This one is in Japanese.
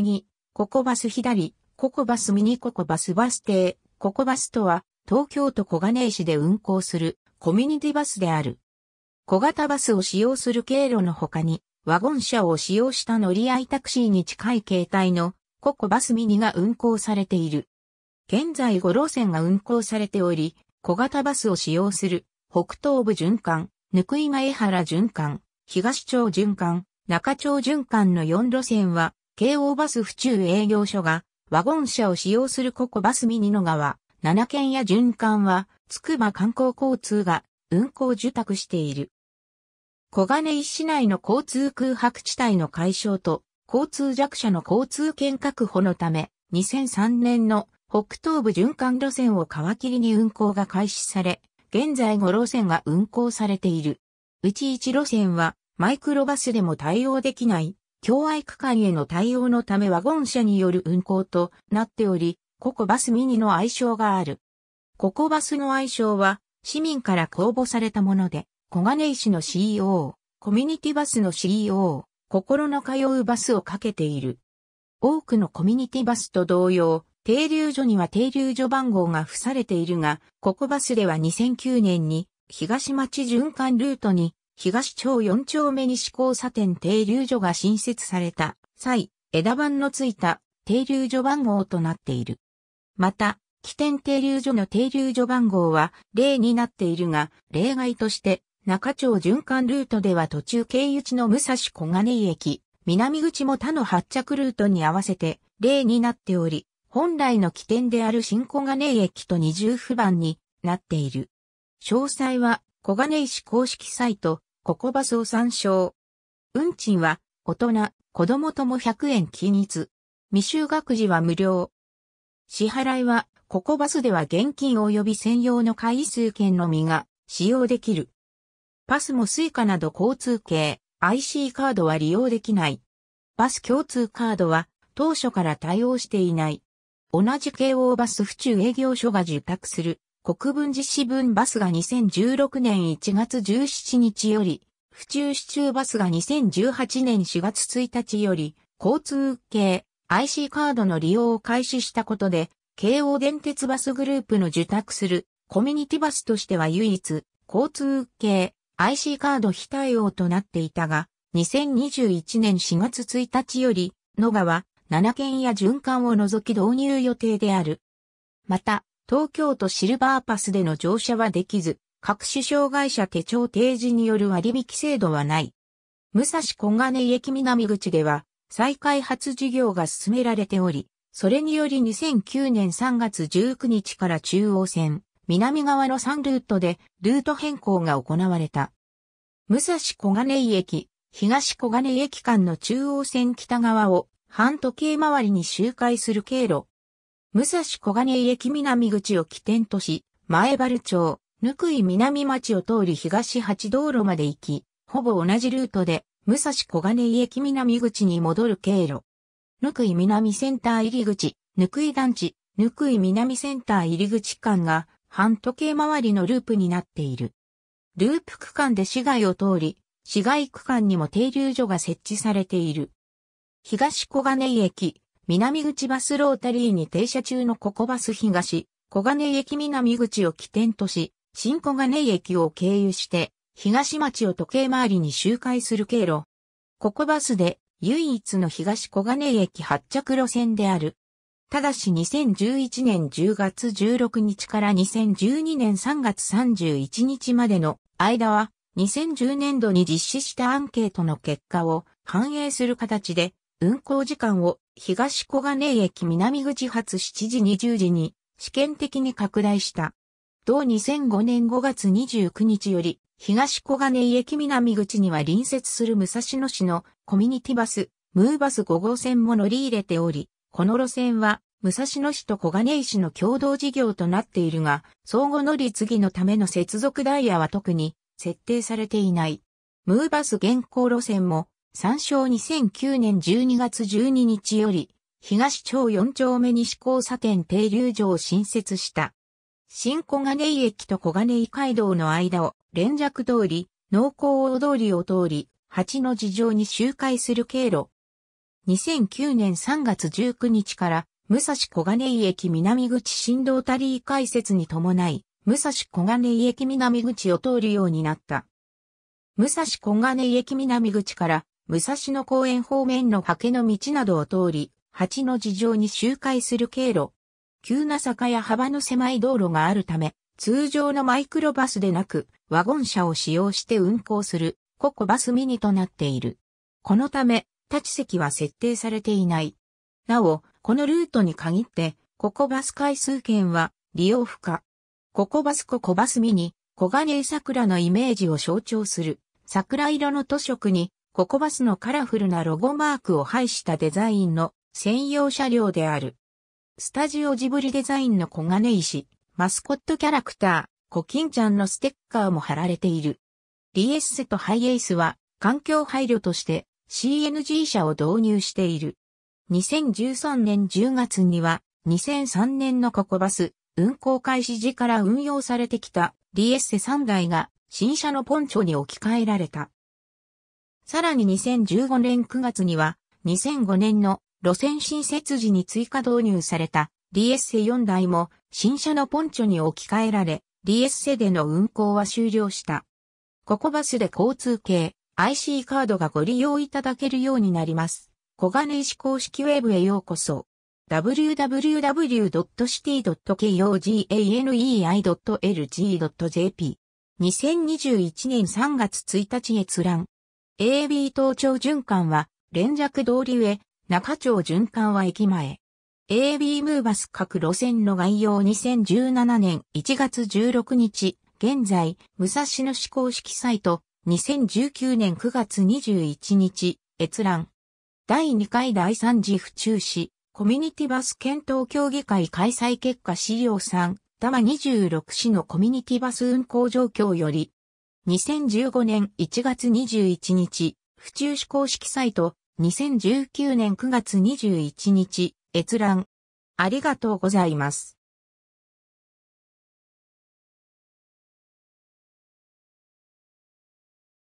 右、ココバス左、ココバスミニココバスバス停、ココバスとは、東京都小金井市で運行するコミュニティバスである。小型バスを使用する経路の他に、ワゴン車を使用した乗り合いタクシーに近い形態のココバスミニが運行されている。現在5路線が運行されており、小型バスを使用する北東部循環、ぬ井前原循環、東町循環、中町循環の4路線は京王バス府中営業所が、ワゴン車を使用するココバスミニの川、7県や循環は、つくば観光交通が運行受託している。小金井市内の交通空白地帯の解消と、交通弱者の交通権確保のため、2003年の北東部循環路線を皮切りに運行が開始され、現在5路線が運行されている。うち1路線はマイクロバスでも対応できない共愛区間への対応のためワゴン車による運行となっており、ココバスミニの愛称がある。ココバスの愛称は、市民から公募されたもので、小金井市の CEO、コミュニティバスの CEO、心の通うバスをかけている。多くのコミュニティバスと同様、停留所には停留所番号が付されているが、ココバスでは2009年に東町循環ルートに東町4丁目西交差点停留所が新設された際、枝番のついた停留所番号となっている。また、起点停留所の停留所番号は例になっているが、例外として、中町循環ルートでは途中経由地の武蔵小金井駅、南口も他の発着ルートに合わせて例になっており、本来の起点である新小金井駅と二重不番になっている。詳細は小金井市公式サイトココバスを参照。運賃は、大人、子供とも100円均一。未就学時は無料。支払いは、ココバスでは現金及び専用の回数券のみが使用できる。パスもスイカなど交通系 IC カードは利用できない。バス共通カードは当初から対応していない。同じ京王バス府中営業所が受託する国分寺市分バスが2016年1月17日より、府中市中バスが2018年4月1日より、交通系 IC カードの利用を開始したことで、京王電鉄バスグループの受託するコミュニティバスとしては唯一、交通系 IC カード非対応となっていたが、2021年4月1日より、野川、7県や循環を除き導入予定である。また、東京都シルバーパスでの乗車はできず、各種障害者手帳提示による割引制度はない。武蔵小金井駅南口では、再開発事業が進められており、それにより2009年3月19日から中央線、南側の3ルートでルート変更が行われた。武蔵小金井駅、東小金井駅間の中央線北側を半時計回りに周回する経路、武蔵小金井駅南口を起点とし、前原町、ぬくい南町を通り東八道路まで行き、ほぼ同じルートで、武蔵小金井駅南口に戻る経路。ぬくい南センター入り口、ぬくい団地、ぬくい南センター入り口間が、半時計回りのループになっている。ループ区間で市街を通り、市街区間にも停留所が設置されている。東小金井駅、南口バスロータリーに停車中のココバス東、小金井駅南口を起点とし、新小金井駅を経由して、東町を時計回りに周回する経路。ココバスで唯一の東小金井駅発着路線である。ただし2011年10月16日から2012年3月31日までの間は2010年度に実施したアンケートの結果を反映する形で運行時間を東小金井駅南口発7時20時に試験的に拡大した。同2005年5月29日より、東小金井駅南口には隣接する武蔵野市のコミュニティバス、ムーバス5号線も乗り入れており、この路線は武蔵野市と小金井市の共同事業となっているが、相互乗り継ぎのための接続ダイヤは特に設定されていない。ムーバス現行路線も参照2009年12月12日より、東町4丁目西交差点停留所を新設した。新小金井駅と小金井街道の間を連絡通り、農工大通りを通り、八の事情に周回する経路。2009年3月19日から、武蔵小金井駅南口振動タリー開設に伴い、武蔵小金井駅南口を通るようになった。武蔵小金井駅南口から武蔵野公園方面の刷毛の道などを通り、八の事情に周回する経路。急な坂や幅の狭い道路があるため、通常のマイクロバスでなく、ワゴン車を使用して運行する、ココバスミニとなっている。このため、立ち席は設定されていない。なお、このルートに限って、ココバス回数券は利用不可。ココバスココバスミニ、小金井桜のイメージを象徴する、桜色の塗色にココバスのカラフルなロゴマークを配したデザインの専用車両である。スタジオジブリデザインの小金石、マスコットキャラクター、コキンちゃんのステッカーも貼られている。リエッセとハイエースは環境配慮として CNG 車を導入している。2013年10月には2003年のココバス運行開始時から運用されてきたリエッセ3台が新車のポンチョに置き換えられた。さらに2015年9月には、2005年の路線新設時に追加導入された DSC4 台も新車のポンチョに置き換えられ、DSC での運行は終了した。ココバスで交通系 IC カードがご利用いただけるようになります。小金石公式ウェブへようこそ。w w w c i t y k o g a n e i l g j p 2 0 2 1年3月1日閲覧 AB 東町循環は、連弱通り上、中町循環は駅前。AB ムーバス各路線の概要2017年1月16日、現在、武蔵野市公式サイト、2019年9月21日、閲覧。第2回第3次府中市、コミュニティバス検討協議会開催結果資料3、多摩26市のコミュニティバス運行状況より、2015年1月21日、府中市公式サイト、2019年9月21日、閲覧。ありがとうございます。